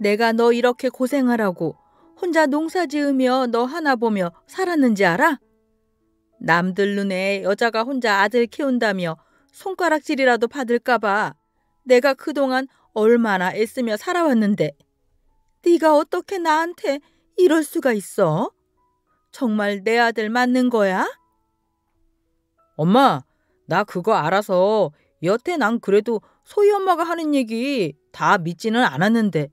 내가 너 이렇게 고생하라고 혼자 농사 지으며 너 하나 보며 살았는지 알아? 남들 눈에 여자가 혼자 아들 키운다며 손가락질이라도 받을까봐 내가 그동안 얼마나 애쓰며 살아왔는데 네가 어떻게 나한테 이럴 수가 있어? 정말 내 아들 맞는 거야? 엄마, 나 그거 알아서 여태 난 그래도 소희 엄마가 하는 얘기 다 믿지는 않았는데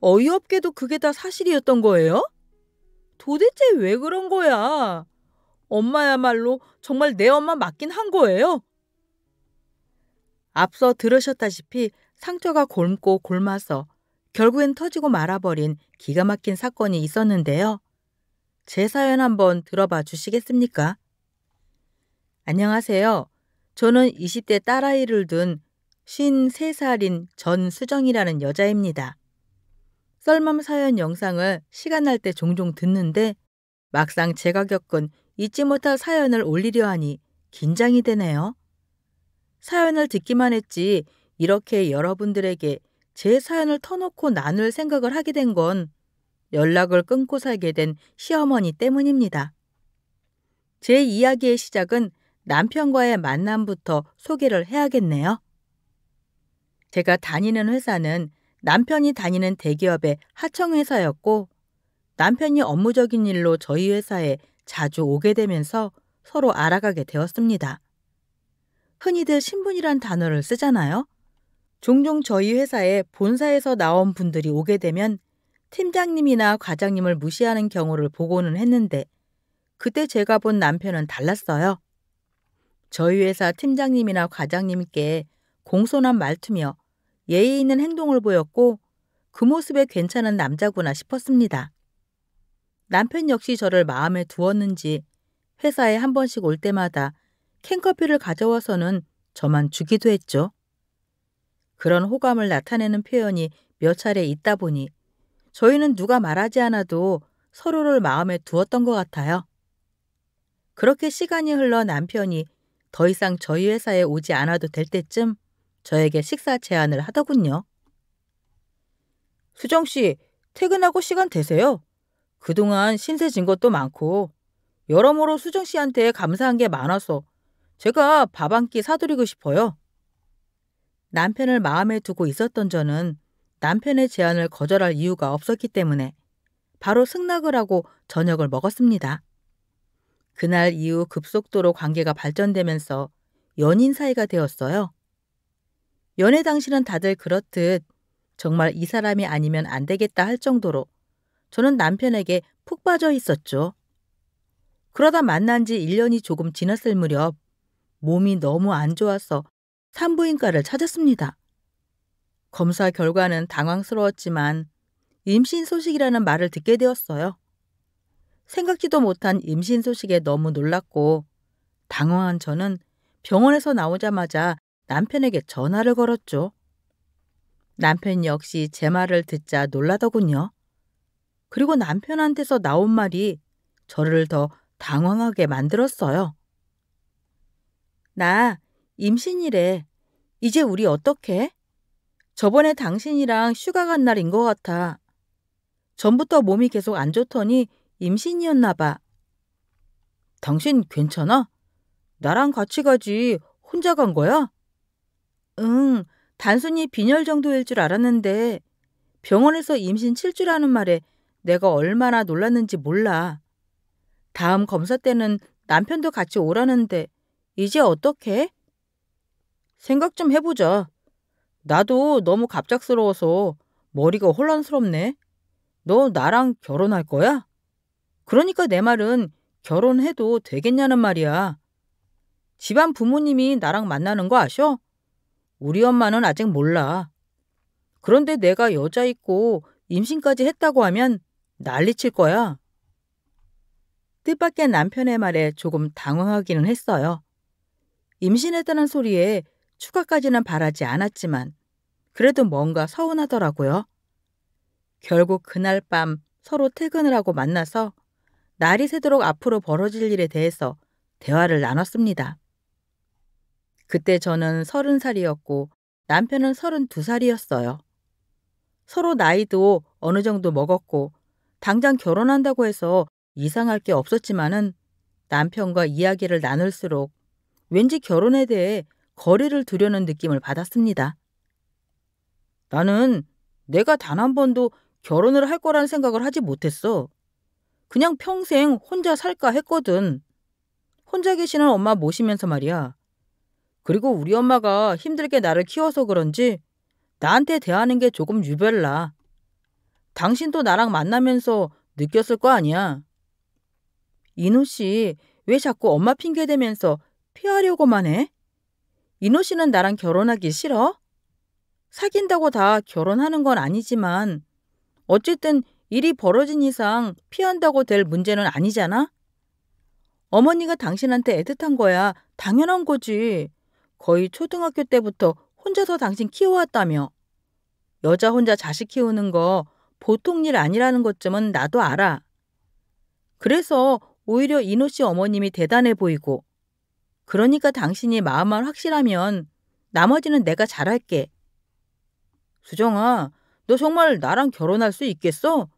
어이없게도 그게 다 사실이었던 거예요? 도대체 왜 그런 거야? 엄마야말로 정말 내 엄마 맞긴 한 거예요? 앞서 들으셨다시피 상처가 곪고 곪아서 결국엔 터지고 말아버린 기가 막힌 사건이 있었는데요. 제 사연 한번 들어봐 주시겠습니까? 안녕하세요. 저는 20대 딸아이를 둔 53살인 전수정이라는 여자입니다. 썰맘 사연 영상을 시간 날 때 종종 듣는데 막상 제가 겪은 잊지 못할 사연을 올리려 하니 긴장이 되네요. 사연을 듣기만 했지 이렇게 여러분들에게 제 사연을 터놓고 나눌 생각을 하게 된 건 연락을 끊고 살게 된 시어머니 때문입니다. 제 이야기의 시작은 남편과의 만남부터 소개를 해야겠네요. 제가 다니는 회사는 남편이 다니는 대기업의 하청회사였고 남편이 업무적인 일로 저희 회사에 자주 오게 되면서 서로 알아가게 되었습니다. 흔히들 신분이란 단어를 쓰잖아요. 종종 저희 회사에 본사에서 나온 분들이 오게 되면 팀장님이나 과장님을 무시하는 경우를 보고는 했는데 그때 제가 본 남편은 달랐어요. 저희 회사 팀장님이나 과장님께 공손한 말투며 예의 있는 행동을 보였고 그 모습에 괜찮은 남자구나 싶었습니다. 남편 역시 저를 마음에 두었는지 회사에 한 번씩 올 때마다 캔커피를 가져와서는 저만 주기도 했죠. 그런 호감을 나타내는 표현이 몇 차례 있다 보니 저희는 누가 말하지 않아도 서로를 마음에 두었던 것 같아요. 그렇게 시간이 흘러 남편이 더 이상 저희 회사에 오지 않아도 될 때쯤 저에게 식사 제안을 하더군요. 수정 씨, 퇴근하고 시간 되세요? 그동안 신세 진 것도 많고 여러모로 수정 씨한테 감사한 게 많아서 제가 밥 한 끼 사드리고 싶어요. 남편을 마음에 두고 있었던 저는 남편의 제안을 거절할 이유가 없었기 때문에 바로 승낙을 하고 저녁을 먹었습니다. 그날 이후 급속도로 관계가 발전되면서 연인 사이가 되었어요. 연애 당시는 다들 그렇듯 정말 이 사람이 아니면 안 되겠다 할 정도로 저는 남편에게 푹 빠져 있었죠. 그러다 만난 지 1년이 조금 지났을 무렵 몸이 너무 안 좋아서 산부인과를 찾았습니다. 검사 결과는 당황스러웠지만 임신 소식이라는 말을 듣게 되었어요. 생각지도 못한 임신 소식에 너무 놀랐고 당황한 저는 병원에서 나오자마자 남편에게 전화를 걸었죠. 남편 역시 제 말을 듣자 놀라더군요. 그리고 남편한테서 나온 말이 저를 더 당황하게 만들었어요. 나 임신이래. 이제 우리 어떻게? 저번에 당신이랑 휴가 간 날인 것 같아. 전부터 몸이 계속 안 좋더니 임신이었나 봐. 당신 괜찮아? 나랑 같이 가지 혼자 간 거야? 응, 단순히 빈혈 정도일 줄 알았는데 병원에서 임신 7주라는 말에 내가 얼마나 놀랐는지 몰라. 다음 검사 때는 남편도 같이 오라는데 이제 어떻게? 생각 좀 해보자. 나도 너무 갑작스러워서 머리가 혼란스럽네. 너 나랑 결혼할 거야? 그러니까 내 말은 결혼해도 되겠냐는 말이야. 집안 부모님이 나랑 만나는 거 아셔? 우리 엄마는 아직 몰라. 그런데 내가 여자 있고 임신까지 했다고 하면 난리 칠 거야. 뜻밖의 남편의 말에 조금 당황하기는 했어요. 임신했다는 소리에 추가까지는 바라지 않았지만 그래도 뭔가 서운하더라고요. 결국 그날 밤 서로 퇴근을 하고 만나서 날이 새도록 앞으로 벌어질 일에 대해서 대화를 나눴습니다. 그때 저는 서른 살이었고 남편은 서른두 살이었어요. 서로 나이도 어느 정도 먹었고 당장 결혼한다고 해서 이상할 게 없었지만은 남편과 이야기를 나눌수록 왠지 결혼에 대해 거리를 두려는 느낌을 받았습니다. 나는 내가 단 한 번도 결혼을 할 거란 생각을 하지 못했어. 그냥 평생 혼자 살까 했거든. 혼자 계시는 엄마 모시면서 말이야. 그리고 우리 엄마가 힘들게 나를 키워서 그런지 나한테 대하는 게 조금 유별나. 당신도 나랑 만나면서 느꼈을 거 아니야. 이노 씨, 왜 자꾸 엄마 핑계 대면서 피하려고만 해? 이노 씨는 나랑 결혼하기 싫어? 사귄다고 다 결혼하는 건 아니지만 어쨌든 일이 벌어진 이상 피한다고 될 문제는 아니잖아? 어머니가 당신한테 애틋한 거야. 당연한 거지. 거의 초등학교 때부터 혼자서 당신 키워왔다며. 여자 혼자 자식 키우는 거 보통 일 아니라는 것쯤은 나도 알아. 그래서 오히려 이노 씨 어머님이 대단해 보이고. 그러니까 당신이 마음만 확실하면 나머지는 내가 잘할게. 수정아, 너 정말 나랑 결혼할 수 있겠어?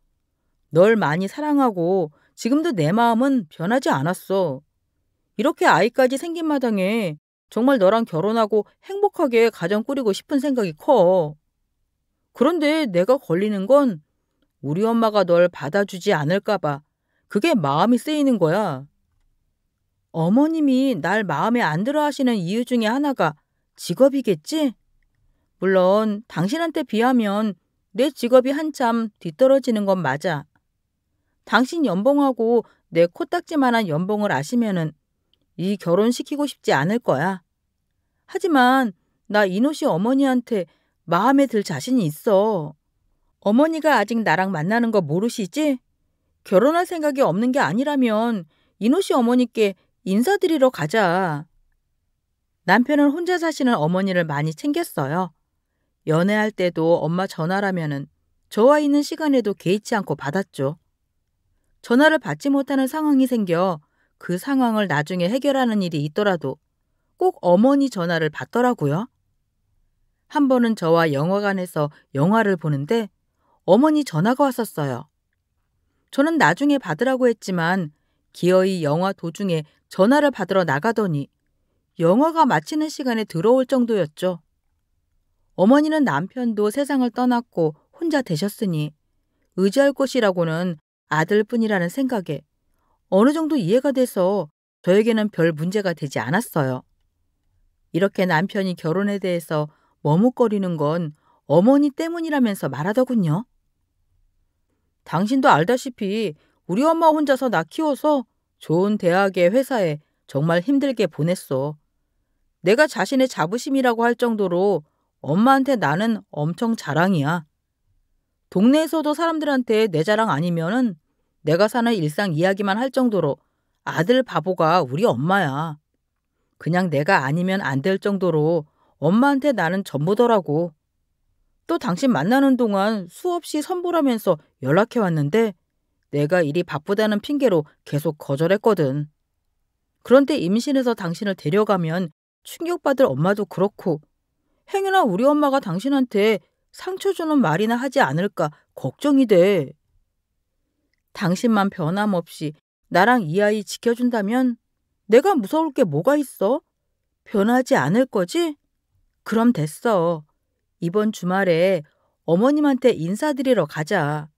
널 많이 사랑하고 지금도 내 마음은 변하지 않았어. 이렇게 아이까지 생긴 마당에 정말 너랑 결혼하고 행복하게 가정 꾸리고 싶은 생각이 커. 그런데 내가 걸리는 건 우리 엄마가 널 받아주지 않을까봐 그게 마음이 쓰이는 거야. 어머님이 날 마음에 안 들어 하시는 이유 중에 하나가 직업이겠지? 물론 당신한테 비하면 내 직업이 한참 뒤떨어지는 건 맞아. 당신 연봉하고 내 코딱지만한 연봉을 아시면은 이 결혼시키고 싶지 않을 거야. 하지만 나 이노 씨 어머니한테 마음에 들 자신이 있어. 어머니가 아직 나랑 만나는 거 모르시지? 결혼할 생각이 없는 게 아니라면 이노 씨 어머니께 인사드리러 가자. 남편은 혼자 사시는 어머니를 많이 챙겼어요. 연애할 때도 엄마 전화라면은 저와 있는 시간에도 개의치 않고 받았죠. 전화를 받지 못하는 상황이 생겨 그 상황을 나중에 해결하는 일이 있더라도 꼭 어머니 전화를 받더라고요. 한 번은 저와 영화관에서 영화를 보는데 어머니 전화가 왔었어요. 저는 나중에 받으라고 했지만 기어이 영화 도중에 전화를 받으러 나가더니 영화가 마치는 시간에 들어올 정도였죠. 어머니는 남편도 세상을 떠났고 혼자 되셨으니 의지할 곳이라고는 아들뿐이라는 생각에 어느 정도 이해가 돼서 저에게는 별 문제가 되지 않았어요. 이렇게 남편이 결혼에 대해서 머뭇거리는 건 어머니 때문이라면서 말하더군요. 당신도 알다시피 우리 엄마 혼자서 나 키워서 좋은 대학의 회사에 정말 힘들게 보냈어. 내가 자신의 자부심이라고 할 정도로 엄마한테 나는 엄청 자랑이야. 동네에서도 사람들한테 내 자랑 아니면은 내가 사는 일상 이야기만 할 정도로 아들 바보가 우리 엄마야. 그냥 내가 아니면 안 될 정도로 엄마한테 나는 전부더라고. 또 당신 만나는 동안 수없이 선보라면서 연락해 왔는데 내가 일이 바쁘다는 핑계로 계속 거절했거든. 그런데 임신해서 당신을 데려가면 충격받을 엄마도 그렇고 행여나 우리 엄마가 당신한테 상처 주는 말이나 하지 않을까 걱정이 돼. 당신만 변함없이 나랑 이 아이 지켜준다면 내가 무서울 게 뭐가 있어? 변하지 않을 거지? 그럼 됐어. 이번 주말에 어머님한테 인사드리러 가자.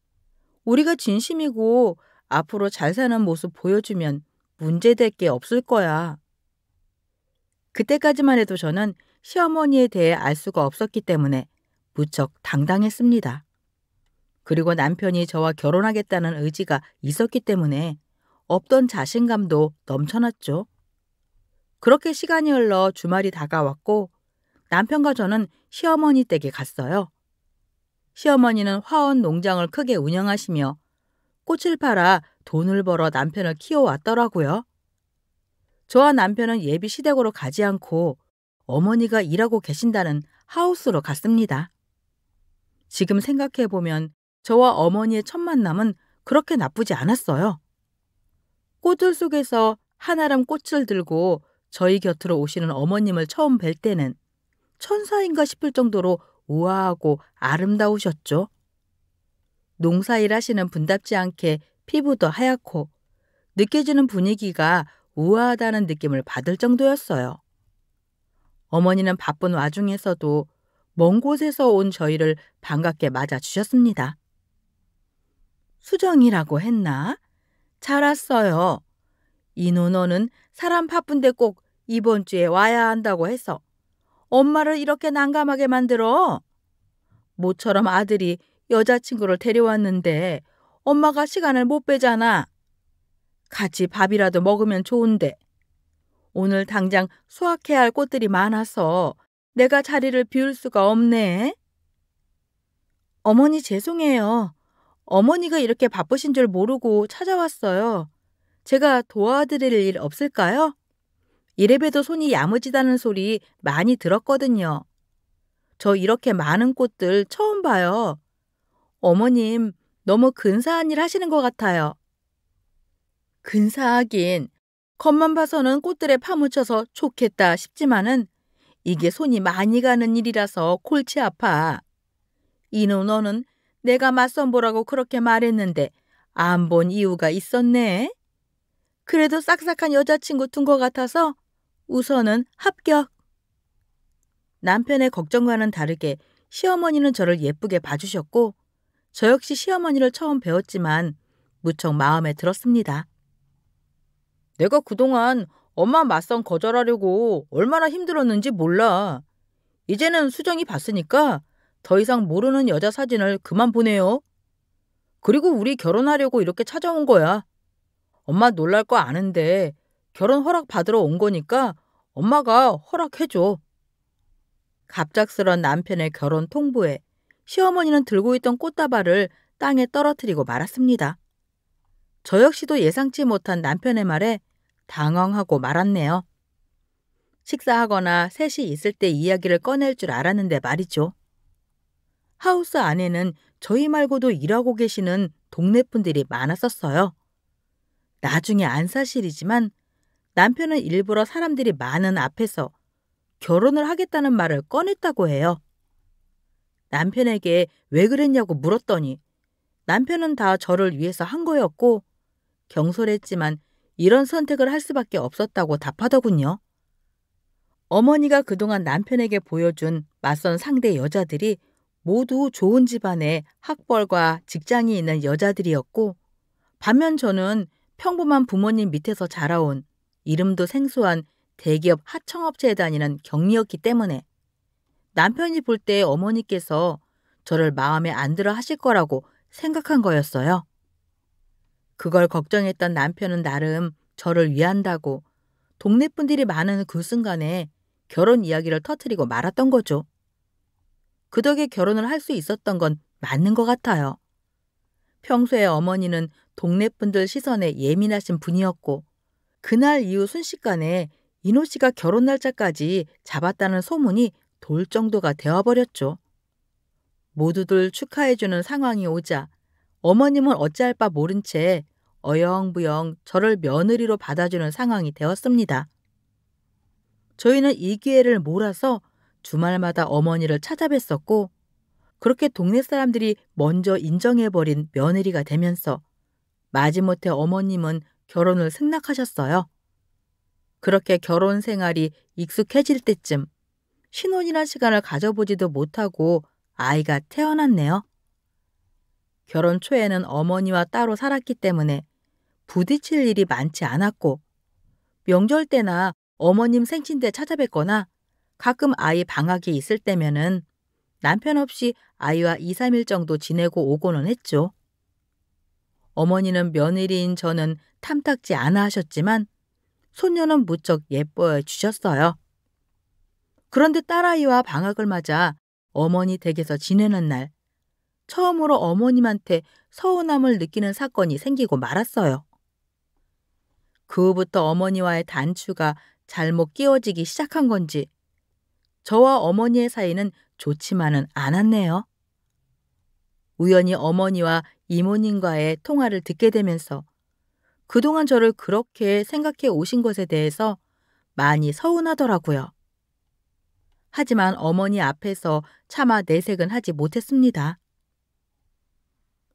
우리가 진심이고 앞으로 잘 사는 모습 보여주면 문제될 게 없을 거야. 그때까지만 해도 저는 시어머니에 대해 알 수가 없었기 때문에 무척 당당했습니다. 그리고 남편이 저와 결혼하겠다는 의지가 있었기 때문에 없던 자신감도 넘쳐났죠. 그렇게 시간이 흘러 주말이 다가왔고 남편과 저는 시어머니 댁에 갔어요. 시어머니는 화원 농장을 크게 운영하시며 꽃을 팔아 돈을 벌어 남편을 키워왔더라고요. 저와 남편은 예비 시댁으로 가지 않고 어머니가 일하고 계신다는 하우스로 갔습니다. 지금 생각해보면 저와 어머니의 첫 만남은 그렇게 나쁘지 않았어요. 꽃들 속에서 한아름 꽃을 들고 저희 곁으로 오시는 어머님을 처음 뵐 때는 천사인가 싶을 정도로 우아하고 아름다우셨죠. 농사일 하시는 분답지 않게 피부도 하얗고 느껴지는 분위기가 우아하다는 느낌을 받을 정도였어요. 어머니는 바쁜 와중에서도 먼 곳에서 온 저희를 반갑게 맞아주셨습니다. 수정이라고 했나? 잘 왔어요. 이노노는 사람 바쁜데 꼭 이번 주에 와야 한다고 해서 엄마를 이렇게 난감하게 만들어. 모처럼 아들이 여자친구를 데려왔는데 엄마가 시간을 못 빼잖아. 같이 밥이라도 먹으면 좋은데. 오늘 당장 수확해야 할 꽃들이 많아서 내가 자리를 비울 수가 없네. 어머니 죄송해요. 어머니가 이렇게 바쁘신 줄 모르고 찾아왔어요. 제가 도와드릴 일 없을까요? 이래봬도 손이 야무지다는 소리 많이 들었거든요. 저 이렇게 많은 꽃들 처음 봐요. 어머님, 너무 근사한 일 하시는 것 같아요. 근사하긴, 겉만 봐서는 꽃들에 파묻혀서 좋겠다 싶지만은 이게 손이 많이 가는 일이라서 골치 아파. 이누너는 내가 맞선보라고 그렇게 말했는데 안 본 이유가 있었네. 그래도 싹싹한 여자친구 둔 것 같아서 우선은 합격. 남편의 걱정과는 다르게 시어머니는 저를 예쁘게 봐주셨고 저 역시 시어머니를 처음 배웠지만 무척 마음에 들었습니다. 내가 그동안 엄마 맞선 거절하려고 얼마나 힘들었는지 몰라. 이제는 수정이 봤으니까 더 이상 모르는 여자 사진을 그만 보내요. 그리고 우리 결혼하려고 이렇게 찾아온 거야. 엄마 놀랄 거 아는데 결혼 허락 받으러 온 거니까 엄마가 허락해줘. 갑작스런 남편의 결혼 통보에 시어머니는 들고 있던 꽃다발을 땅에 떨어뜨리고 말았습니다. 저 역시도 예상치 못한 남편의 말에 당황하고 말았네요. 식사하거나 셋이 있을 때 이야기를 꺼낼 줄 알았는데 말이죠. 하우스 안에는 저희 말고도 일하고 계시는 동네 분들이 많았었어요. 나중에 안 사실이지만 남편은 일부러 사람들이 많은 앞에서 결혼을 하겠다는 말을 꺼냈다고 해요. 남편에게 왜 그랬냐고 물었더니 남편은 다 저를 위해서 한 거였고 경솔했지만 이런 선택을 할 수밖에 없었다고 답하더군요. 어머니가 그동안 남편에게 보여준 맞선 상대 여자들이 모두 좋은 집안에 학벌과 직장이 있는 여자들이었고 반면 저는 평범한 부모님 밑에서 자라온 이름도 생소한 대기업 하청업체에 다니는 경리였기 때문에 남편이 볼 때 어머니께서 저를 마음에 안 들어 하실 거라고 생각한 거였어요. 그걸 걱정했던 남편은 나름 저를 위한다고 동네 분들이 많은 그 순간에 결혼 이야기를 터트리고 말았던 거죠. 그 덕에 결혼을 할 수 있었던 건 맞는 것 같아요. 평소에 어머니는 동네 분들 시선에 예민하신 분이었고 그날 이후 순식간에 이노 씨가 결혼 날짜까지 잡았다는 소문이 돌 정도가 되어버렸죠. 모두들 축하해주는 상황이 오자 어머님은 어찌할 바 모른 채 어영부영 저를 며느리로 받아주는 상황이 되었습니다. 저희는 이 기회를 몰아서 주말마다 어머니를 찾아뵀었고 그렇게 동네 사람들이 먼저 인정해버린 며느리가 되면서 마지못해 어머님은 결혼을 승낙하셨어요. 그렇게 결혼 생활이 익숙해질 때쯤 신혼이란 시간을 가져보지도 못하고 아이가 태어났네요. 결혼 초에는 어머니와 따로 살았기 때문에 부딪힐 일이 많지 않았고 명절 때나 어머님 생신 때 찾아뵙거나 가끔 아이 방학이 있을 때면은 남편 없이 아이와 2, 3일 정도 지내고 오고는 했죠. 어머니는 며느리인 저는 탐탁지 않아 하셨지만 손녀는 무척 예뻐해 주셨어요. 그런데 딸아이와 방학을 맞아 어머니 댁에서 지내는 날 처음으로 어머님한테 서운함을 느끼는 사건이 생기고 말았어요. 그 후부터 어머니와의 단추가 잘못 끼워지기 시작한 건지 저와 어머니의 사이는 좋지만은 않았네요. 우연히 어머니와 이모님과의 통화를 듣게 되면서 그동안 저를 그렇게 생각해 오신 것에 대해서 많이 서운하더라고요. 하지만 어머니 앞에서 차마 내색은 하지 못했습니다.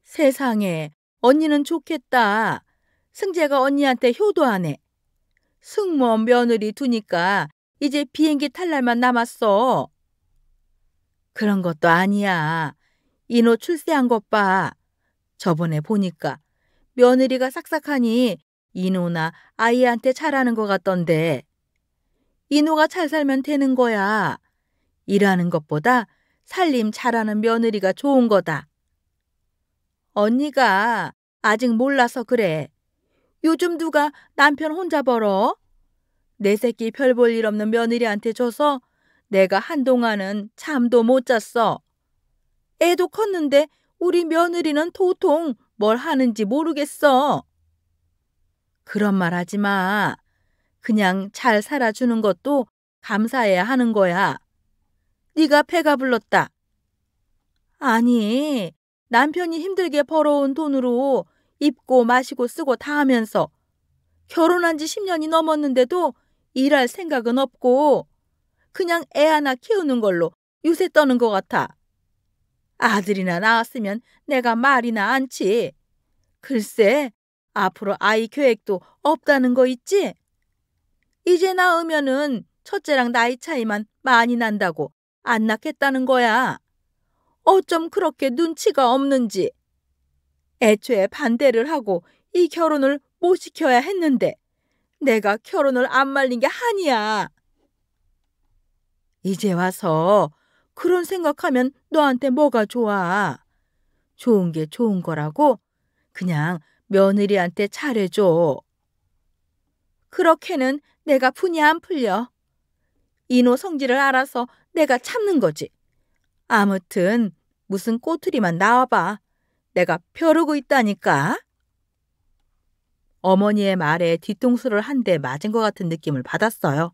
세상에, 언니는 좋겠다. 승재가 언니한테 효도하네. 승무원 며느리 두니까 이제 비행기 탈 날만 남았어. 그런 것도 아니야. 이노 출세한 것 봐. 저번에 보니까 며느리가 싹싹하니 이노나 아이한테 잘하는 것 같던데. 이노가 잘 살면 되는 거야. 일하는 것보다 살림 잘하는 며느리가 좋은 거다. 언니가 아직 몰라서 그래. 요즘 누가 남편 혼자 벌어? 내 새끼 별 볼 일 없는 며느리한테 줘서 내가 한동안은 잠도 못 잤어. 애도 컸는데 우리 며느리는 도통 뭘 하는지 모르겠어. 그런 말 하지 마. 그냥 잘 살아주는 것도 감사해야 하는 거야. 네가 배가 불렀다. 아니, 남편이 힘들게 벌어온 돈으로 입고 마시고 쓰고 다 하면서 결혼한 지 10년이 넘었는데도 일할 생각은 없고 그냥 애 하나 키우는 걸로 유세 떠는 것 같아. 아들이나 낳았으면 내가 말이나 안치. 글쎄, 앞으로 아이 계획도 없다는 거 있지? 이제 낳으면은 첫째랑 나이 차이만 많이 난다고 안 낳겠다는 거야. 어쩜 그렇게 눈치가 없는지. 애초에 반대를 하고 이 결혼을 못 시켜야 했는데 내가 결혼을 안 말린 게 한이야. 이제 와서 그런 생각하면 너한테 뭐가 좋아. 좋은 게 좋은 거라고 그냥 며느리한테 잘해줘. 그렇게는 내가 분이 안 풀려. 이노 성질을 알아서 내가 참는 거지. 아무튼 무슨 꼬투리만 나와봐. 내가 벼르고 있다니까. 어머니의 말에 뒤통수를 한 대 맞은 것 같은 느낌을 받았어요.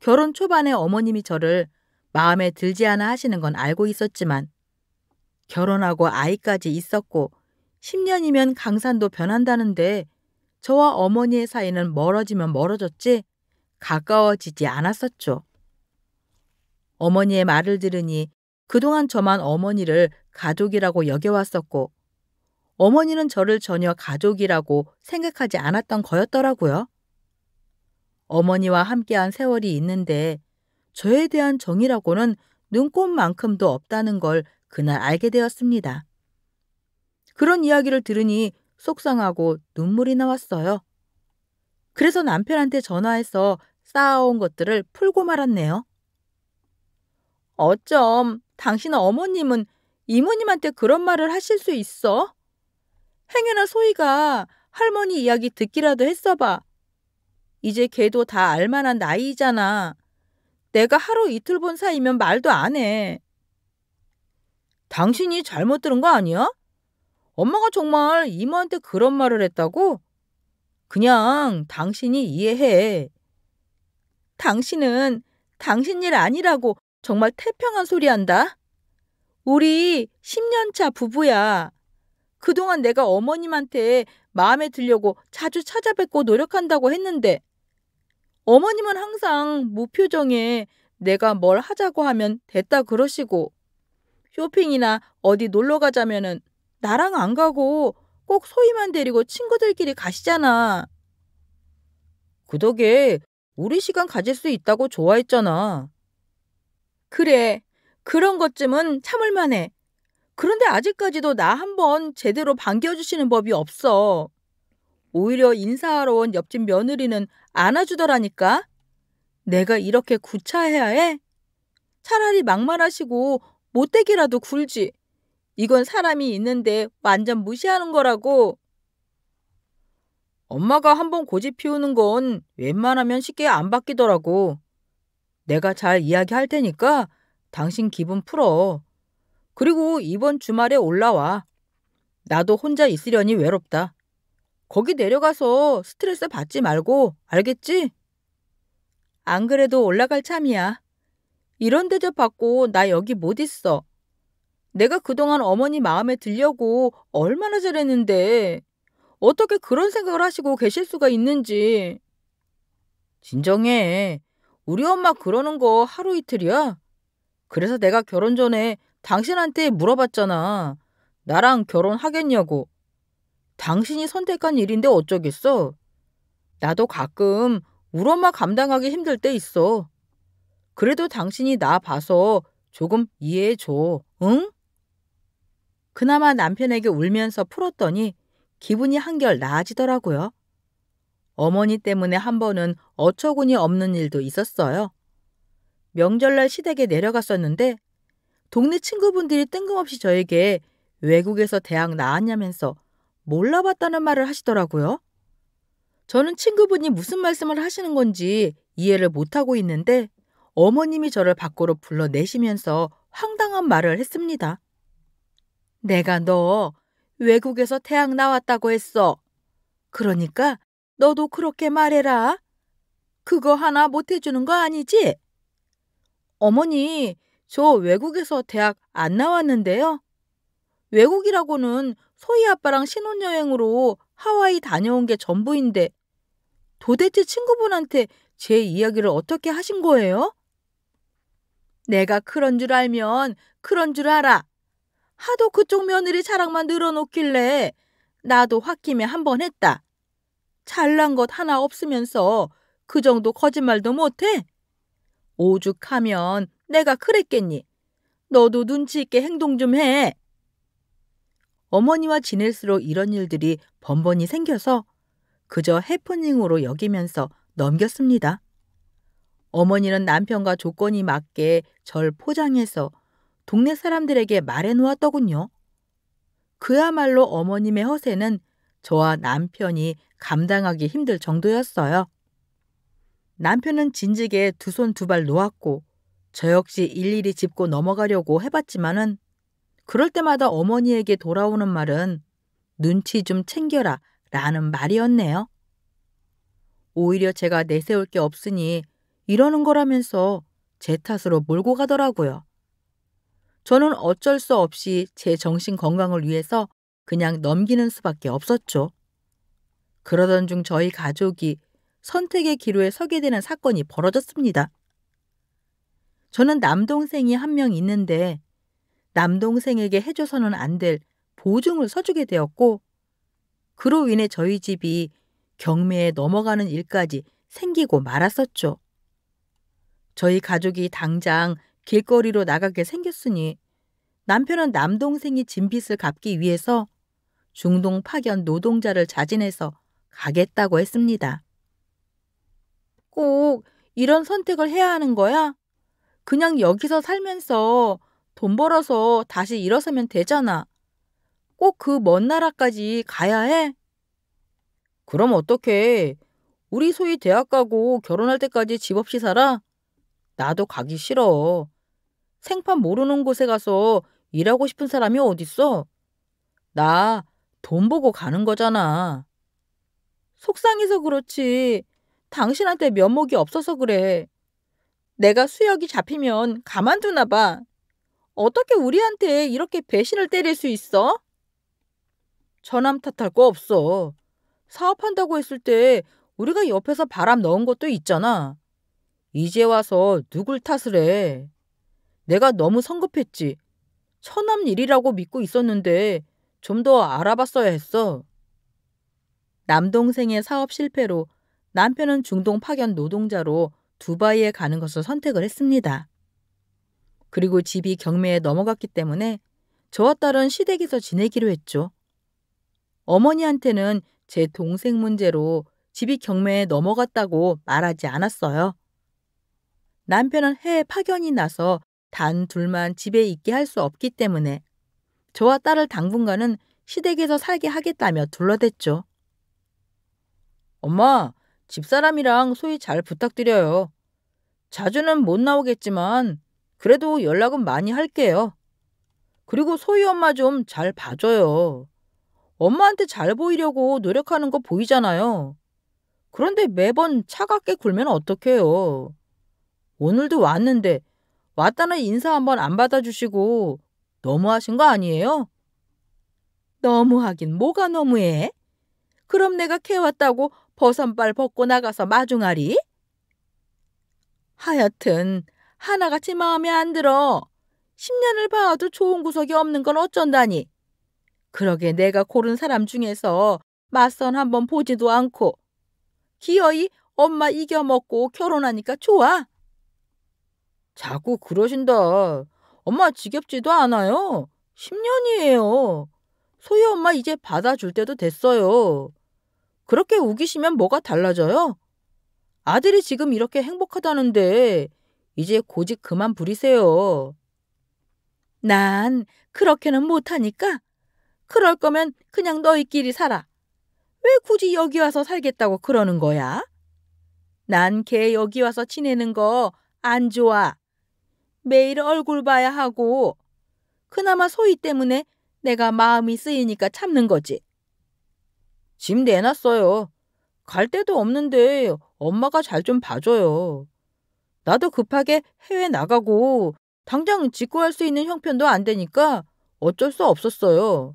결혼 초반에 어머님이 저를 마음에 들지 않아 하시는 건 알고 있었지만 결혼하고 아이까지 있었고 10년이면 강산도 변한다는데 저와 어머니의 사이는 멀어지면 멀어졌지 가까워지지 않았었죠. 어머니의 말을 들으니 그동안 저만 어머니를 가족이라고 여겨왔었고 어머니는 저를 전혀 가족이라고 생각하지 않았던 거였더라고요. 어머니와 함께한 세월이 있는데 저에 대한 정이라고는 눈꼽만큼도 없다는 걸 그날 알게 되었습니다. 그런 이야기를 들으니 속상하고 눈물이 나왔어요. 그래서 남편한테 전화해서 쌓아온 것들을 풀고 말았네요. 어쩜 당신 어머님은 이모님한테 그런 말을 하실 수 있어? 행여나 소희가 할머니 이야기 듣기라도 했어봐. 이제 걔도 다 알만한 나이잖아. 내가 하루 이틀 본 사이면 말도 안 해. 당신이 잘못 들은 거 아니야? 엄마가 정말 이모한테 그런 말을 했다고? 그냥 당신이 이해해. 당신은 당신 일 아니라고 정말 태평한 소리 한다. 우리 10년차 부부야. 그동안 내가 어머님한테 마음에 들려고 자주 찾아뵙고 노력한다고 했는데 어머님은 항상 무표정에 내가 뭘 하자고 하면 됐다 그러시고 쇼핑이나 어디 놀러 가자면은 나랑 안 가고 꼭 소희만 데리고 친구들끼리 가시잖아. 그 덕에 우리 시간 가질 수 있다고 좋아했잖아. 그래. 그런 것쯤은 참을만해. 그런데 아직까지도 나 한 번 제대로 반겨주시는 법이 없어. 오히려 인사하러 온 옆집 며느리는 안아주더라니까. 내가 이렇게 구차해야 해? 차라리 막말하시고 못되기라도 굴지. 이건 사람이 있는데 완전 무시하는 거라고. 엄마가 한 번 고집 피우는 건 웬만하면 쉽게 안 바뀌더라고. 내가 잘 이야기할 테니까 당신 기분 풀어. 그리고 이번 주말에 올라와. 나도 혼자 있으려니 외롭다. 거기 내려가서 스트레스 받지 말고, 알겠지? 안 그래도 올라갈 참이야. 이런 대접 받고 나 여기 못 있어. 내가 그동안 어머니 마음에 들려고 얼마나 잘했는데, 어떻게 그런 생각을 하시고 계실 수가 있는지. 진정해. 우리 엄마 그러는 거 하루 이틀이야. 그래서 내가 결혼 전에 당신한테 물어봤잖아. 나랑 결혼하겠냐고. 당신이 선택한 일인데 어쩌겠어? 나도 가끔 우리 엄마 감당하기 힘들 때 있어. 그래도 당신이 나 봐서 조금 이해해줘, 응? 그나마 남편에게 울면서 풀었더니 기분이 한결 나아지더라고요. 어머니 때문에 한 번은 어처구니 없는 일도 있었어요. 명절날 시댁에 내려갔었는데 동네 친구분들이 뜬금없이 저에게 외국에서 대학 나왔냐면서 몰라봤다는 말을 하시더라고요. 저는 친구분이 무슨 말씀을 하시는 건지 이해를 못하고 있는데 어머님이 저를 밖으로 불러내시면서 황당한 말을 했습니다. 내가 너 외국에서 태학 나왔다고 했어. 그러니까 너도 그렇게 말해라. 그거 하나 못해주는 거 아니지? 어머니, 저 외국에서 대학 안 나왔는데요. 외국이라고는 소희 아빠랑 신혼여행으로 하와이 다녀온 게 전부인데 도대체 친구분한테 제 이야기를 어떻게 하신 거예요? 내가 그런 줄 알면 그런 줄 알아. 하도 그쪽 며느리 자랑만 늘어놓길래 나도 홧김에 한 번 했다. 잘난 것 하나 없으면서 그 정도 거짓말도 못해? 오죽하면 내가 그랬겠니? 너도 눈치 있게 행동 좀 해. 어머니와 지낼수록 이런 일들이 번번이 생겨서 그저 해프닝으로 여기면서 넘겼습니다. 어머니는 남편과 조건이 맞게 절 포장해서 동네 사람들에게 말해놓았더군요. 그야말로 어머님의 허세는 저와 남편이 감당하기 힘들 정도였어요. 남편은 진즉에 두손 두 발 놓았고 저 역시 일일이 짚고 넘어가려고 해봤지만은 그럴 때마다 어머니에게 돌아오는 말은 눈치 좀 챙겨라 라는 말이었네요. 오히려 제가 내세울 게 없으니 이러는 거라면서 제 탓으로 몰고 가더라고요. 저는 어쩔 수 없이 제 정신 건강을 위해서 그냥 넘기는 수밖에 없었죠. 그러던 중 저희 가족이 선택의 기로에 서게 되는 사건이 벌어졌습니다. 저는 남동생이 한 명 있는데 남동생에게 해줘서는 안 될 보증을 서주게 되었고 그로 인해 저희 집이 경매에 넘어가는 일까지 생기고 말았었죠. 저희 가족이 당장 길거리로 나가게 생겼으니 남편은 남동생이 진 빚을 갚기 위해서 중동 파견 노동자를 자진해서 가겠다고 했습니다. 꼭 이런 선택을 해야 하는 거야? 그냥 여기서 살면서 돈 벌어서 다시 일어서면 되잖아. 꼭 그 먼 나라까지 가야 해? 그럼 어떡해. 우리 소희 대학 가고 결혼할 때까지 집 없이 살아? 나도 가기 싫어. 생판 모르는 곳에 가서 일하고 싶은 사람이 어딨어? 나 돈 보고 가는 거잖아. 속상해서 그렇지. 당신한테 면목이 없어서 그래. 내가 수혁이 잡히면 가만두나 봐. 어떻게 우리한테 이렇게 배신을 때릴 수 있어? 전함 탓할 거 없어. 사업한다고 했을 때 우리가 옆에서 바람 넣은 것도 있잖아. 이제 와서 누굴 탓을 해. 내가 너무 성급했지. 처남 일이라고 믿고 있었는데 좀 더 알아봤어야 했어. 남동생의 사업 실패로 남편은 중동 파견 노동자로 두바이에 가는 것을 선택을 했습니다. 그리고 집이 경매에 넘어갔기 때문에 저와 딸은 시댁에서 지내기로 했죠. 어머니한테는 제 동생 문제로 집이 경매에 넘어갔다고 말하지 않았어요. 남편은 해외 파견이 나서 단 둘만 집에 있게 할 수 없기 때문에 저와 딸을 당분간은 시댁에서 살게 하겠다며 둘러댔죠. 엄마, 집사람이랑 소위 잘 부탁드려요. 자주는 못 나오겠지만 그래도 연락은 많이 할게요. 그리고 소희 엄마 좀 잘 봐줘요. 엄마한테 잘 보이려고 노력하는 거 보이잖아요. 그런데 매번 차갑게 굴면 어떡해요. 오늘도 왔는데 왔다는 인사 한 번 안 받아주시고 너무하신 거 아니에요? 너무하긴 뭐가 너무해? 그럼 내가 캐왔다고 버선발 벗고 나가서 마중하리? 하여튼 하나같이 마음에 안 들어. 10년을 봐도 좋은 구석이 없는 건 어쩐다니. 그러게 내가 고른 사람 중에서 맞선 한번 보지도 않고 기어이 엄마 이겨먹고 결혼하니까 좋아. 자꾸 그러신다. 엄마 지겹지도 않아요. 10년이에요. 소희 엄마 이제 받아줄 때도 됐어요. 그렇게 우기시면 뭐가 달라져요? 아들이 지금 이렇게 행복하다는데 이제 고집 그만 부리세요. 난 그렇게는 못하니까 그럴 거면 그냥 너희끼리 살아. 왜 굳이 여기 와서 살겠다고 그러는 거야? 난 걔 여기 와서 지내는 거 안 좋아. 매일 얼굴 봐야 하고 그나마 소희 때문에 내가 마음이 쓰이니까 참는 거지. 짐 내놨어요. 갈 데도 없는데 엄마가 잘 좀 봐줘요. 나도 급하게 해외 나가고 당장 직구할 수 있는 형편도 안 되니까 어쩔 수 없었어요.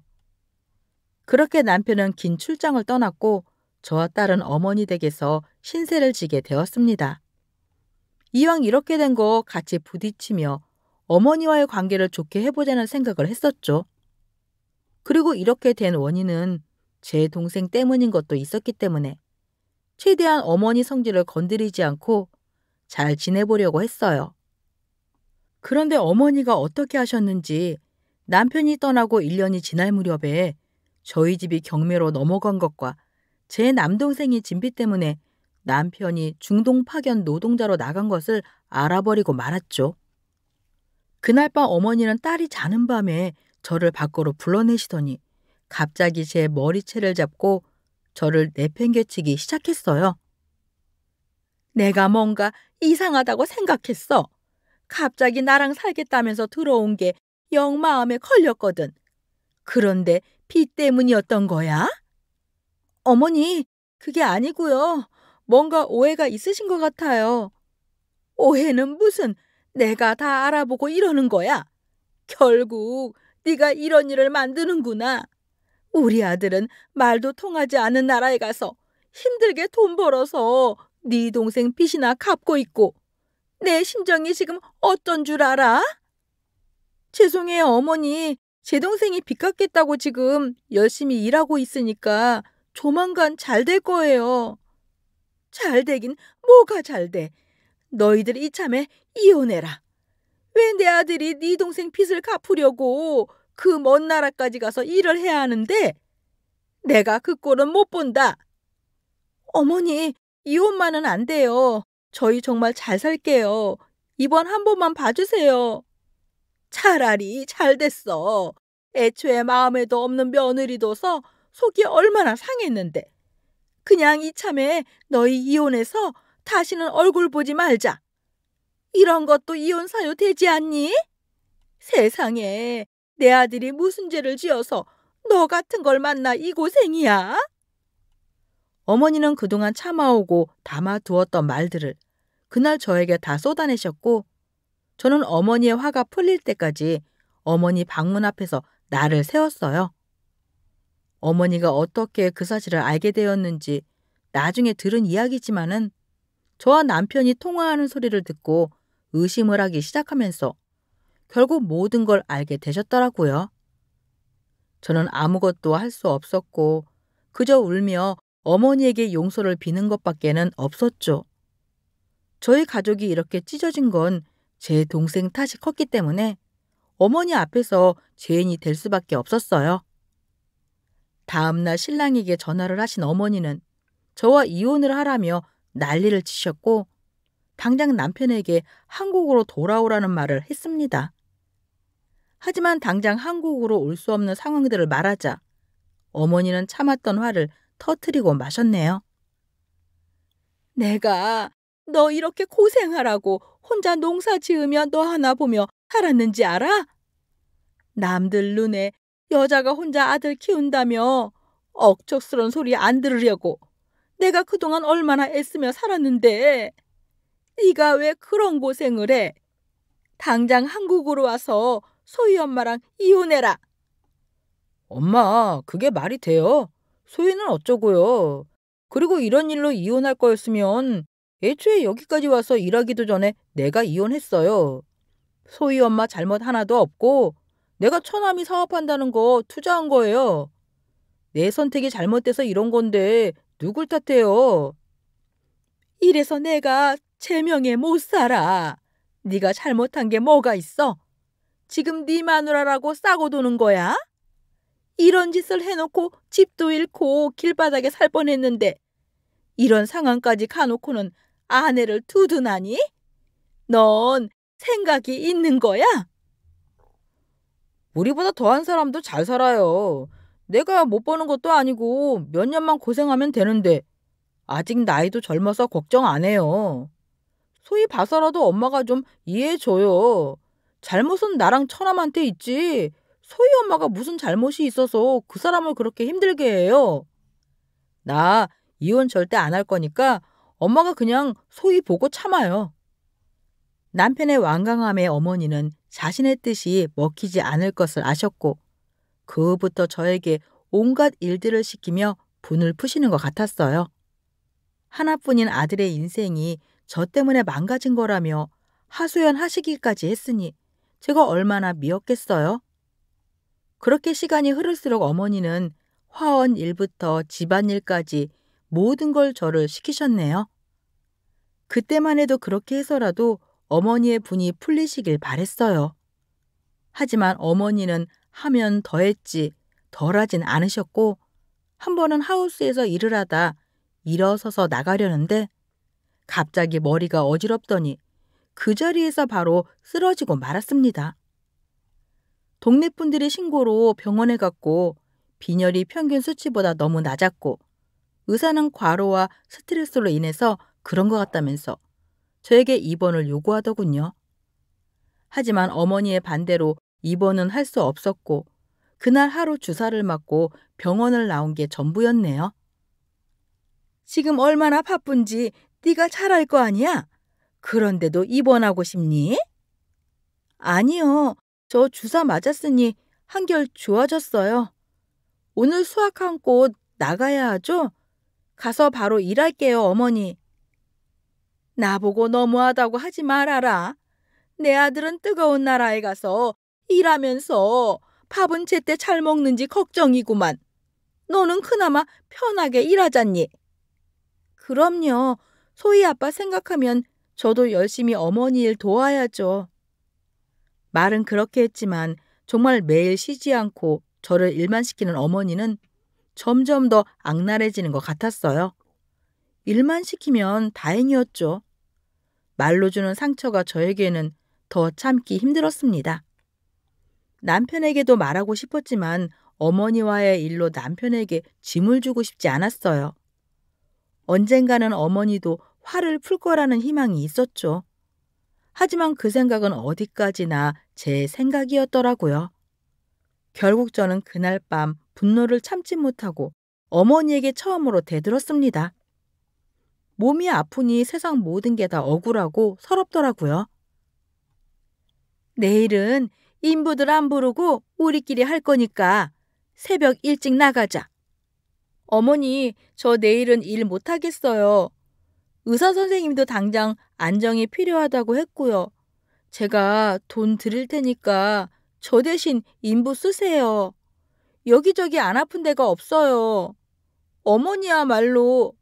그렇게 남편은 긴 출장을 떠났고 저와 딸은 어머니 댁에서 신세를 지게 되었습니다. 이왕 이렇게 된 거 같이 부딪히며 어머니와의 관계를 좋게 해보자는 생각을 했었죠. 그리고 이렇게 된 원인은 제 동생 때문인 것도 있었기 때문에 최대한 어머니 성질을 건드리지 않고 잘 지내보려고 했어요. 그런데 어머니가 어떻게 하셨는지 남편이 떠나고 1년이 지날 무렵에 저희 집이 경매로 넘어간 것과 제 남동생이 진비 때문에 남편이 중동 파견 노동자로 나간 것을 알아버리고 말았죠. 그날 밤 어머니는 딸이 자는 밤에 저를 밖으로 불러내시더니 갑자기 제 머리채를 잡고 저를 내팽개치기 시작했어요. 내가 뭔가 이상하다고 생각했어. 갑자기 나랑 살겠다면서 들어온 게 영 마음에 걸렸거든. 그런데 비 때문이었던 거야? 어머니, 그게 아니고요. 뭔가 오해가 있으신 것 같아요. 오해는 무슨 내가 다 알아보고 이러는 거야. 결국 네가 이런 일을 만드는구나. 우리 아들은 말도 통하지 않은 나라에 가서 힘들게 돈 벌어서 네 동생 빚이나 갚고 있고 내 심정이 지금 어떤 줄 알아? 죄송해요 어머니 제 동생이 빚 갚겠다고 지금 열심히 일하고 있으니까 조만간 잘 될 거예요. 잘 되긴 뭐가 잘 돼. 너희들 이참에 이혼해라. 왜 내 아들이 네 동생 빚을 갚으려고 그먼 나라까지 가서 일을 해야 하는데 내가 그 꼴은 못 본다. 어머니, 이혼만은 안 돼요. 저희 정말 잘 살게요. 이번 한 번만 봐주세요. 차라리 잘 됐어. 애초에 마음에도 없는 며느리도서 속이 얼마나 상했는데. 그냥 이참에 너희 이혼해서 다시는 얼굴 보지 말자. 이런 것도 이혼 사유 되지 않니? 세상에 내 아들이 무슨 죄를 지어서 너 같은 걸 만나 이 고생이야? 어머니는 그동안 참아오고 담아두었던 말들을 그날 저에게 다 쏟아내셨고 저는 어머니의 화가 풀릴 때까지 어머니 방문 앞에서 나를 세웠어요. 어머니가 어떻게 그 사실을 알게 되었는지 나중에 들은 이야기지만은 저와 남편이 통화하는 소리를 듣고 의심을 하기 시작하면서 결국 모든 걸 알게 되셨더라고요. 저는 아무것도 할 수 없었고 그저 울며 어머니에게 용서를 비는 것밖에는 없었죠. 저희 가족이 이렇게 찢어진 건 제 동생 탓이 컸기 때문에 어머니 앞에서 죄인이 될 수밖에 없었어요. 다음날 신랑에게 전화를 하신 어머니는 저와 이혼을 하라며 난리를 치셨고 당장 남편에게 한국으로 돌아오라는 말을 했습니다. 하지만 당장 한국으로 올 수 없는 상황들을 말하자 어머니는 참았던 화를 터트리고 마셨네요. 내가 너 이렇게 고생하라고 혼자 농사 지으며 너 하나 보며 살았는지 알아? 남들 눈에 여자가 혼자 아들 키운다며 억척스런 소리 안 들으려고 내가 그동안 얼마나 애쓰며 살았는데 네가 왜 그런 고생을 해? 당장 한국으로 와서 소희 엄마랑 이혼해라. 엄마, 그게 말이 돼요? 소희는 어쩌고요? 그리고 이런 일로 이혼할 거였으면 애초에 여기까지 와서 일하기도 전에 내가 이혼했어요. 소희 엄마 잘못 하나도 없고 내가 처남이 사업한다는 거 투자한 거예요. 내 선택이 잘못돼서 이런 건데 누굴 탓해요? 이래서 내가 제명에 못 살아. 네가 잘못한 게 뭐가 있어? 지금 네 마누라라고 싸고 도는 거야? 이런 짓을 해놓고 집도 잃고 길바닥에 살 뻔했는데 이런 상황까지 가놓고는 아내를 두둔하니? 넌 생각이 있는 거야? 우리보다 더한 사람도 잘 살아요. 내가 못 버는 것도 아니고 몇 년만 고생하면 되는데 아직 나이도 젊어서 걱정 안 해요. 소위 봐서라도 엄마가 좀 이해해줘요. 잘못은 나랑 처남한테 있지. 소희 엄마가 무슨 잘못이 있어서 그 사람을 그렇게 힘들게 해요. 나 이혼 절대 안 할 거니까 엄마가 그냥 소희 보고 참아요. 남편의 완강함에 어머니는 자신의 뜻이 먹히지 않을 것을 아셨고 그 후부터 저에게 온갖 일들을 시키며 분을 푸시는 것 같았어요. 하나뿐인 아들의 인생이 저 때문에 망가진 거라며 하소연하시기까지 했으니 제가 얼마나 미웠겠어요? 그렇게 시간이 흐를수록 어머니는 화원 일부터 집안일까지 모든 걸 저를 시키셨네요. 그때만 해도 그렇게 해서라도 어머니의 분이 풀리시길 바랬어요. 하지만 어머니는 하면 더했지 덜하진 않으셨고 한 번은 하우스에서 일을 하다 일어서서 나가려는데 갑자기 머리가 어지럽더니 그 자리에서 바로 쓰러지고 말았습니다. 동네 분들의 신고로 병원에 갔고 빈혈이 평균 수치보다 너무 낮았고 의사는 과로와 스트레스로 인해서 그런 것 같다면서 저에게 입원을 요구하더군요. 하지만 어머니의 반대로 입원은 할 수 없었고 그날 하루 주사를 맞고 병원을 나온 게 전부였네요. 지금 얼마나 바쁜지 네가 잘 알 거 아니야? 그런데도 입원하고 싶니? 아니요. 저 주사 맞았으니 한결 좋아졌어요. 오늘 수확한 곳 나가야 하죠? 가서 바로 일할게요, 어머니. 나보고 너무하다고 하지 말아라. 내 아들은 뜨거운 나라에 가서 일하면서 밥은 제때 잘 먹는지 걱정이구만. 너는 그나마 편하게 일하잖니. 그럼요. 소희 아빠 생각하면 저도 열심히 어머니 일 도와야죠. 말은 그렇게 했지만 정말 매일 쉬지 않고 저를 일만 시키는 어머니는 점점 더 악랄해지는 것 같았어요. 일만 시키면 다행이었죠. 말로 주는 상처가 저에게는 더 참기 힘들었습니다. 남편에게도 말하고 싶었지만 어머니와의 일로 남편에게 짐을 주고 싶지 않았어요. 언젠가는 어머니도 화를 풀 거라는 희망이 있었죠. 하지만 그 생각은 어디까지나 제 생각이었더라고요. 결국 저는 그날 밤 분노를 참지 못하고 어머니에게 처음으로 대들었습니다. 몸이 아프니 세상 모든 게 다 억울하고 서럽더라고요. 내일은 인부들 안 부르고 우리끼리 할 거니까 새벽 일찍 나가자. 어머니, 저 내일은 일 못하겠어요. 의사 선생님도 당장 안정이 필요하다고 했고요. 제가 돈 드릴 테니까 저 대신 인부 쓰세요. 여기저기 안 아픈 데가 없어요. 어머니야 말로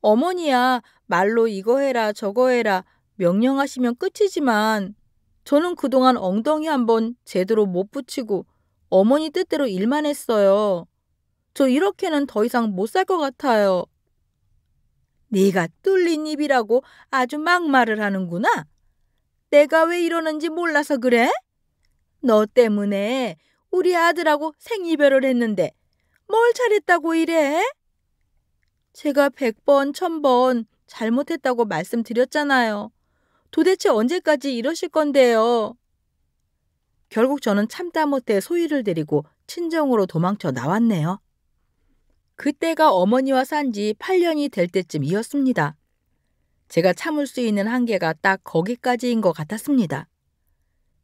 어머니야 말로 이거 해라 저거 해라 명령하시면 끝이지만 저는 그동안 엉덩이 한번 제대로 못 붙이고 어머니 뜻대로 일만 했어요. 저 이렇게는 더 이상 못 살 것 같아요. 네가 뚫린 입이라고 아주 막말을 하는구나. 내가 왜 이러는지 몰라서 그래? 너 때문에 우리 아들하고 생이별을 했는데 뭘 잘했다고 이래? 제가 백 번 천 번 잘못했다고 말씀드렸잖아요. 도대체 언제까지 이러실 건데요? 결국 저는 참다 못해 소희를 데리고 친정으로 도망쳐 나왔네요. 그때가 어머니와 산 지 8년이 될 때쯤이었습니다. 제가 참을 수 있는 한계가 딱 거기까지인 것 같았습니다.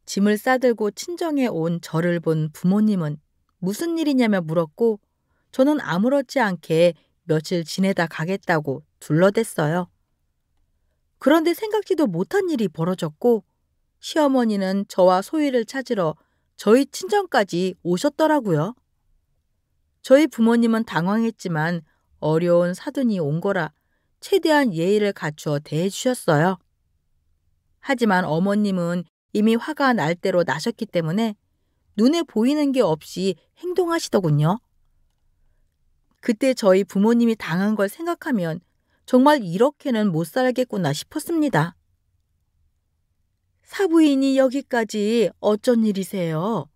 짐을 싸들고 친정에 온 저를 본 부모님은 무슨 일이냐며 물었고 저는 아무렇지 않게 며칠 지내다 가겠다고 둘러댔어요. 그런데 생각지도 못한 일이 벌어졌고 시어머니는 저와 소희를 찾으러 저희 친정까지 오셨더라고요. 저희 부모님은 당황했지만 어려운 사돈이 온 거라 최대한 예의를 갖추어 대해 주셨어요. 하지만 어머님은 이미 화가 날 대로 나셨기 때문에 눈에 보이는 게 없이 행동하시더군요. 그때 저희 부모님이 당한 걸 생각하면 정말 이렇게는 못 살겠구나 싶었습니다. 사부인이 여기까지 어쩐 일이세요?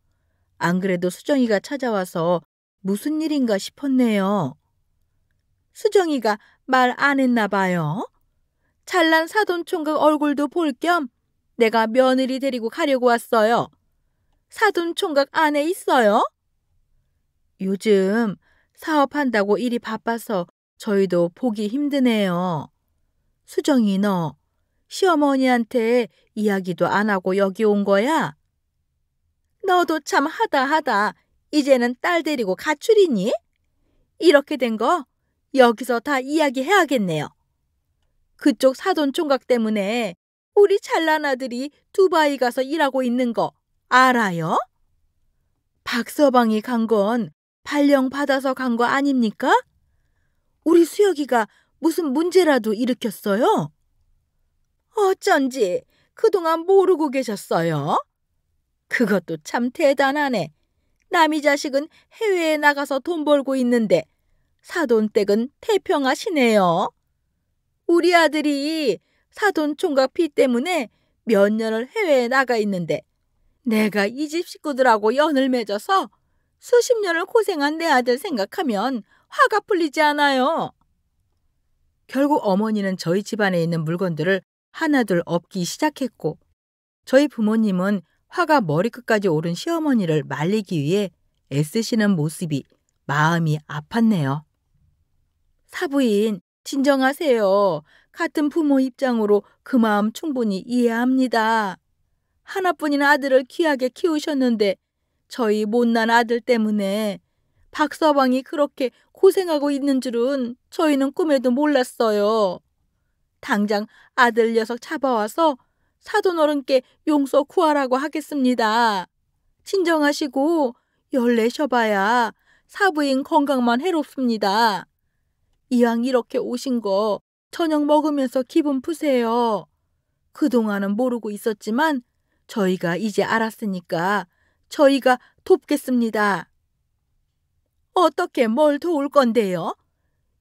안 그래도 수정이가 찾아와서 무슨 일인가 싶었네요. 수정이가 말 안 했나 봐요. 잘난 사돈 총각 얼굴도 볼 겸 내가 며느리 데리고 가려고 왔어요. 사돈 총각 안에 있어요? 요즘 사업한다고 일이 바빠서 저희도 보기 힘드네요. 수정이 너 시어머니한테 이야기도 안 하고 여기 온 거야? 너도 참 하다 하다 이제는 딸 데리고 가출이니? 이렇게 된 거 여기서 다 이야기해야겠네요. 그쪽 사돈 총각 때문에 우리 잘난 아들이 두바이 가서 일하고 있는 거 알아요? 박서방이 간 건 발령 받아서 간 거 아닙니까? 우리 수혁이가 무슨 문제라도 일으켰어요? 어쩐지 그동안 모르고 계셨어요. 그것도 참 대단하네. 남이 자식은 해외에 나가서 돈 벌고 있는데 사돈댁은 태평하시네요. 우리 아들이 사돈 총각 비 때문에 몇 년을 해외에 나가 있는데 내가 이 집 식구들하고 연을 맺어서 수십 년을 고생한 내 아들 생각하면 화가 풀리지 않아요. 결국 어머니는 저희 집안에 있는 물건들을 하나둘 업기 시작했고 저희 부모님은 화가 머리끝까지 오른 시어머니를 말리기 위해 애쓰시는 모습이 마음이 아팠네요. 사부인, 진정하세요. 같은 부모 입장으로 그 마음 충분히 이해합니다. 하나뿐인 아들을 귀하게 키우셨는데 저희 못난 아들 때문에 박서방이 그렇게 고생하고 있는 줄은 저희는 꿈에도 몰랐어요. 당장 아들 녀석 잡아와서 사돈 어른께 용서 구하라고 하겠습니다. 진정하시고 열내셔봐야 사부인 건강만 해롭습니다. 이왕 이렇게 오신 거 저녁 먹으면서 기분 푸세요. 그동안은 모르고 있었지만 저희가 이제 알았으니까 저희가 돕겠습니다. 어떻게 뭘 도울 건데요?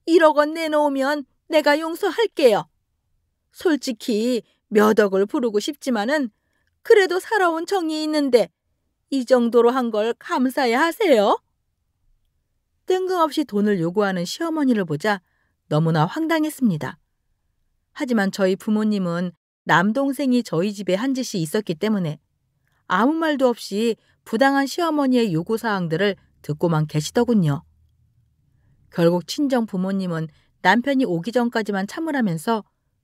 1억 원 내놓으면 내가 용서할게요. 솔직히 몇 억을 부르고 싶지만은 그래도 살아온 정이 있는데 이 정도로 한 걸 감사해 야 하세요. 뜬금없이 돈을 요구하는 시어머니를 보자 너무나 황당했습니다. 하지만 저희 부모님은 남동생이 저희 집에 한 짓이 있었기 때문에 아무 말도 없이 부당한 시어머니의 요구사항들을 듣고만 계시더군요. 결국 친정 부모님은 남편이 오기 전까지만 참으라면서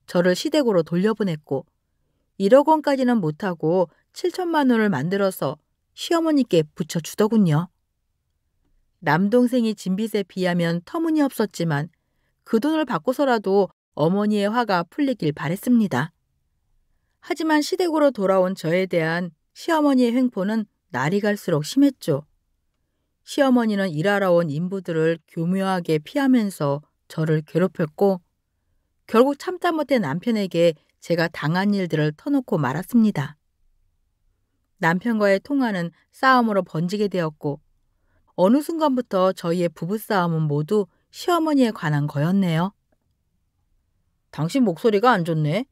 저를 시댁으로 돌려보냈고 1억 원까지는 못하고 7천만 원을 만들어서 시어머니께 붙여주더군요. 남동생이 진빚에 비하면 터무니없었지만 그 돈을 받고서라도 어머니의 화가 풀리길 바랬습니다. 하지만 시댁으로 돌아온 저에 대한 시어머니의 횡포는 날이 갈수록 심했죠. 시어머니는 일하러 온 인부들을 교묘하게 피하면서 저를 괴롭혔고 결국 참다 못해 남편에게 제가 당한 일들을 터놓고 말았습니다. 남편과의 통화는 싸움으로 번지게 되었고 어느 순간부터 저희의 부부싸움은 모두 시어머니에 관한 거였네요. 당신 목소리가 안 좋네.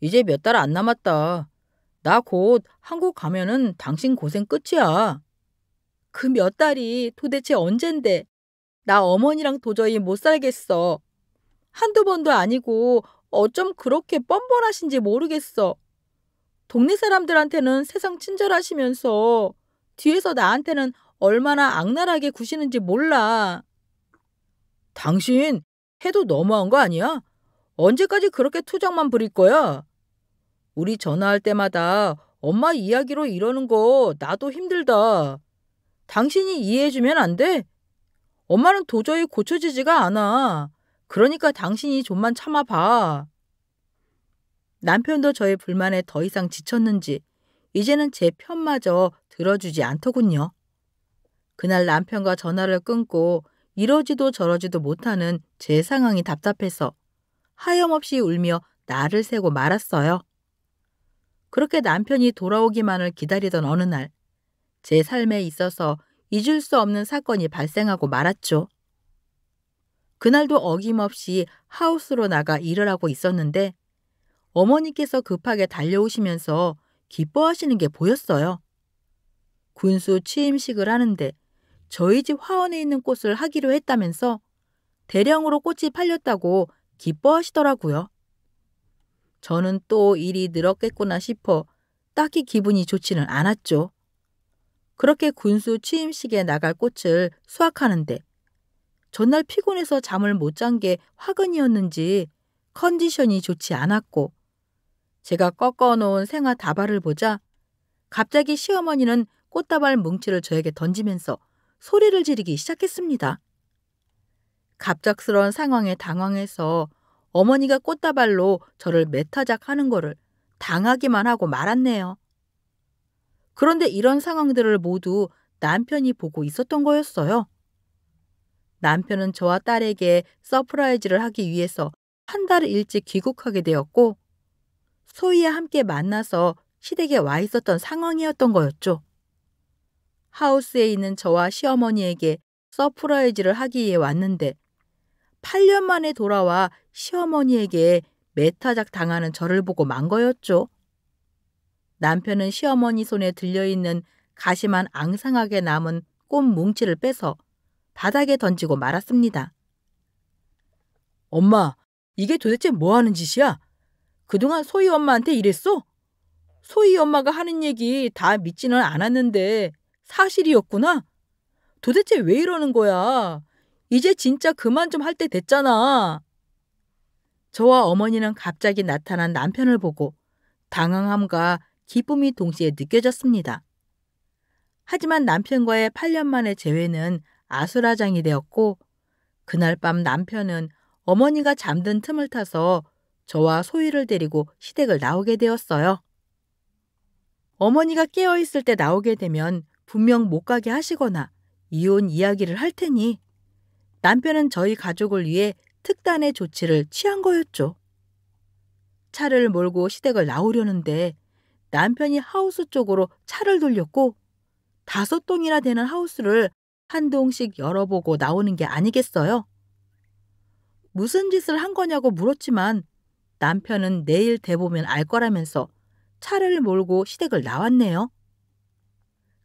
이제 몇 달 안 남았다. 나 곧 한국 가면은 당신 고생 끝이야. 그 몇 달이 도대체 언젠데? 나 어머니랑 도저히 못 살겠어. 한두 번도 아니고 어쩜 그렇게 뻔뻔하신지 모르겠어. 동네 사람들한테는 세상 친절하시면서 뒤에서 나한테는 얼마나 악랄하게 구시는지 몰라. 당신 해도 너무한 거 아니야? 언제까지 그렇게 투정만 부릴 거야? 우리 전화할 때마다 엄마 이야기로 이러는 거 나도 힘들다. 당신이 이해해주면 안 돼? 엄마는 도저히 고쳐지지가 않아. 그러니까 당신이 좀만 참아봐. 남편도 저의 불만에 더 이상 지쳤는지 이제는 제 편마저 들어주지 않더군요. 그날 남편과 전화를 끊고 이러지도 저러지도 못하는 제 상황이 답답해서 하염없이 울며 나를 세고 말았어요. 그렇게 남편이 돌아오기만을 기다리던 어느 날, 제 삶에 있어서 잊을 수 없는 사건이 발생하고 말았죠. 그날도 어김없이 하우스로 나가 일을 하고 있었는데 어머니께서 급하게 달려오시면서 기뻐하시는 게 보였어요. 군수 취임식을 하는데 저희 집 화원에 있는 꽃을 하기로 했다면서 대량으로 꽃이 팔렸다고 기뻐하시더라고요. 저는 또 일이 늘었겠구나 싶어 딱히 기분이 좋지는 않았죠. 그렇게 군수 취임식에 나갈 꽃을 수확하는데 전날 피곤해서 잠을 못 잔 게 화근이었는지 컨디션이 좋지 않았고 제가 꺾어놓은 생화 다발을 보자 갑자기 시어머니는 꽃다발 뭉치를 저에게 던지면서 소리를 지르기 시작했습니다. 갑작스러운 상황에 당황해서 어머니가 꽃다발로 저를 메타작하는 거를 당하기만 하고 말았네요. 그런데 이런 상황들을 모두 남편이 보고 있었던 거였어요. 남편은 저와 딸에게 서프라이즈를 하기 위해서 한 달 일찍 귀국하게 되었고 소희와 함께 만나서 시댁에 와 있었던 상황이었던 거였죠. 하우스에 있는 저와 시어머니에게 서프라이즈를 하기 위해 왔는데 8년 만에 돌아와 시어머니에게 메타작 당하는 저를 보고 만 거였죠. 남편은 시어머니 손에 들려있는 가시만 앙상하게 남은 꽃 뭉치를 빼서 바닥에 던지고 말았습니다. 엄마, 이게 도대체 뭐 하는 짓이야? 그동안 소희 엄마한테 이랬어? 소희 엄마가 하는 얘기 다 믿지는 않았는데 사실이었구나? 도대체 왜 이러는 거야? 이제 진짜 그만 좀 할 때 됐잖아. 저와 어머니는 갑자기 나타난 남편을 보고 당황함과 기쁨이 동시에 느껴졌습니다. 하지만 남편과의 8년 만의 재회는 아수라장이 되었고 그날 밤 남편은 어머니가 잠든 틈을 타서 저와 소희를 데리고 시댁을 나오게 되었어요. 어머니가 깨어 있을 때 나오게 되면 분명 못 가게 하시거나 이혼 이야기를 할 테니 남편은 저희 가족을 위해 특단의 조치를 취한 거였죠. 차를 몰고 시댁을 나오려는데 남편이 하우스 쪽으로 차를 돌렸고 다섯 동이나 되는 하우스를 한 동씩 열어보고 나오는 게 아니겠어요? 무슨 짓을 한 거냐고 물었지만 남편은 내일 대보면 알 거라면서 차를 몰고 시댁을 나왔네요.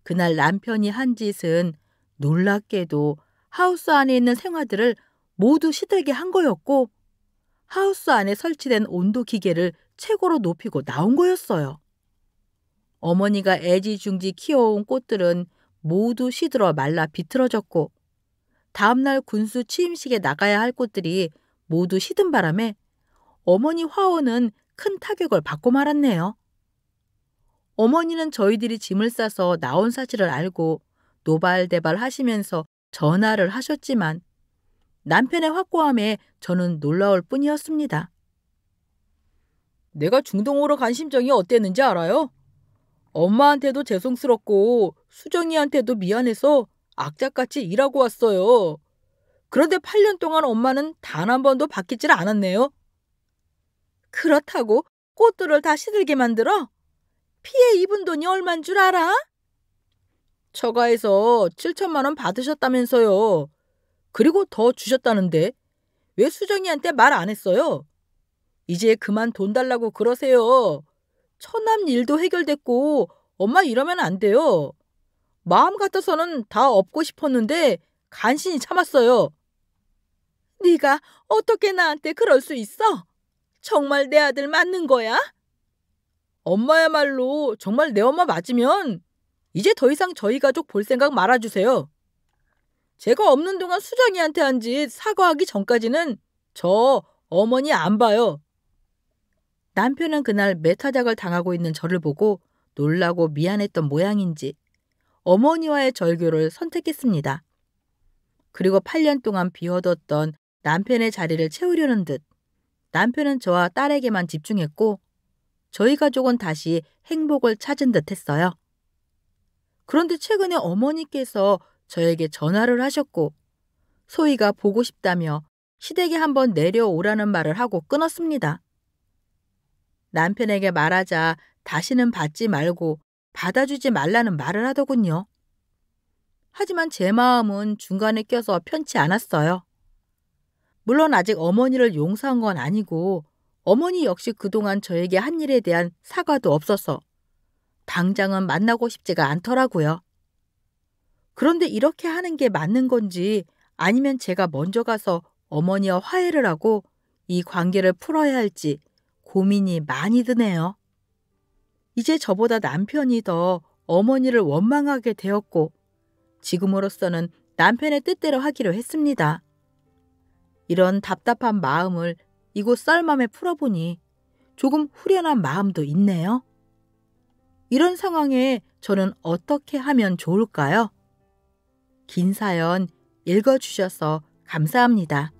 그날 남편이 한 짓은 놀랍게도 하우스 안에 있는 생화들을 모두 시댁에 한 거였고 하우스 안에 설치된 온도 기계를 최고로 높이고 나온 거였어요. 어머니가 애지중지 키워온 꽃들은 모두 시들어 말라 비틀어졌고 다음날 군수 취임식에 나가야 할 꽃들이 모두 시든 바람에 어머니 화원은 큰 타격을 받고 말았네요. 어머니는 저희들이 짐을 싸서 나온 사실을 알고 노발대발 하시면서 전화를 하셨지만 남편의 확고함에 저는 놀라울 뿐이었습니다. 내가 중동으로 간 심정이 어땠는지 알아요? 엄마한테도 죄송스럽고 수정이한테도 미안해서 악자같이 일하고 왔어요. 그런데 8년 동안 엄마는 단 한 번도 바뀌질 않았네요. 그렇다고 꽃들을 다 시들게 만들어? 피해 입은 돈이 얼만 줄 알아? 처가에서 7천만 원 받으셨다면서요. 그리고 더 주셨다는데 왜 수정이한테 말 안 했어요? 이제 그만 돈 달라고 그러세요. 처남 일도 해결됐고 엄마 이러면 안 돼요. 마음 같아서는 다 업고 싶었는데 간신히 참았어요. 네가 어떻게 나한테 그럴 수 있어? 정말 내 아들 맞는 거야? 엄마야말로 정말 내 엄마 맞으면 이제 더 이상 저희 가족 볼 생각 말아주세요. 제가 없는 동안 수정이한테 한 짓 사과하기 전까지는 저 어머니 안 봐요. 남편은 그날 메타작을 당하고 있는 저를 보고 놀라고 미안했던 모양인지 어머니와의 절교를 선택했습니다. 그리고 8년 동안 비워뒀던 남편의 자리를 채우려는 듯 남편은 저와 딸에게만 집중했고 저희 가족은 다시 행복을 찾은 듯 했어요. 그런데 최근에 어머니께서 저에게 전화를 하셨고 소희가 보고 싶다며 시댁에 한번 내려오라는 말을 하고 끊었습니다. 남편에게 말하자 다시는 받지 말고 받아주지 말라는 말을 하더군요. 하지만 제 마음은 중간에 껴서 편치 않았어요. 물론 아직 어머니를 용서한 건 아니고 어머니 역시 그동안 저에게 한 일에 대한 사과도 없어서 당장은 만나고 싶지가 않더라고요. 그런데 이렇게 하는 게 맞는 건지 아니면 제가 먼저 가서 어머니와 화해를 하고 이 관계를 풀어야 할지 고민이 많이 드네요. 이제 저보다 남편이 더 어머니를 원망하게 되었고 지금으로서는 남편의 뜻대로 하기로 했습니다. 이런 답답한 마음을 이곳 썰맘에 풀어보니 조금 후련한 마음도 있네요. 이런 상황에 저는 어떻게 하면 좋을까요? 긴 사연 읽어주셔서 감사합니다.